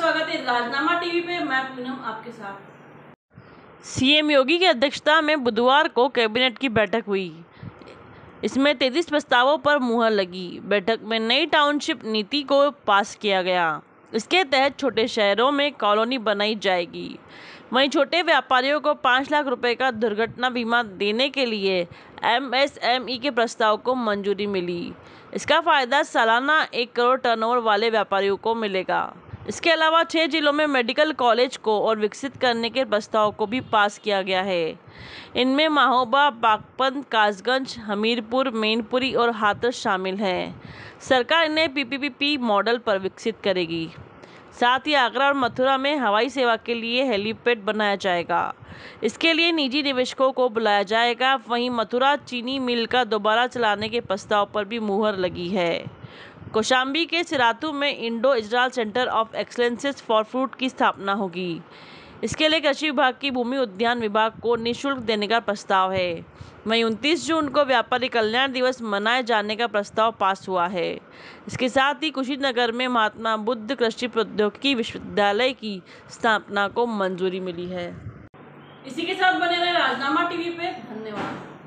स्वागत है राजनामा टीवी पे मैं पूनम आपके साथ सीएम योगी की अध्यक्षता में बुधवार को कैबिनेट की बैठक हुई इसमें तेतीस प्रस्तावों पर मुहर लगी बैठक में नई टाउनशिप नीति को पास किया गया इसके तहत छोटे शहरों में कॉलोनी बनाई जाएगी वहीं छोटे व्यापारियों को पाँच लाख रुपए का दुर्घटना बीमा देने के लिए एमएसएमई के प्रस्ताव को मंजूरी मिली इसका फ़ायदा सालाना एक करोड़ टर्नओवर वाले व्यापारियों को मिलेगा इसके अलावा छः जिलों में मेडिकल कॉलेज को और विकसित करने के प्रस्ताव को भी पास किया गया है इनमें माहोबा बागपन कासगंज हमीरपुर मेनपुरी और हाथर शामिल हैं सरकार इन्हें पीपीपीपी मॉडल पर विकसित करेगी साथ ही आगरा और मथुरा में हवाई सेवा के लिए हेलीपैड बनाया जाएगा इसके लिए निजी निवेशकों को बुलाया जाएगा वहीं मथुरा चीनी मिल का दोबारा चलाने के प्रस्ताव पर भी मुहर लगी है कौशाम्बी के सिरातू में Indo Israel centre of excellences for fruit की स्थापना होगी इसके लिए कृषि विभाग की भूमि उद्यान विभाग को निशुल्क देने का प्रस्ताव है वहीं उनतीस जून को व्यापारी कल्याण दिवस मनाए जाने का प्रस्ताव पास हुआ है इसके साथ ही कुशीनगर में महात्मा बुद्ध कृषि प्रौद्योगिकी विश्वविद्यालय की स्थापना को मंजूरी मिली है इसी के साथ बने रहे राजनामा टीवी पे धन्यवाद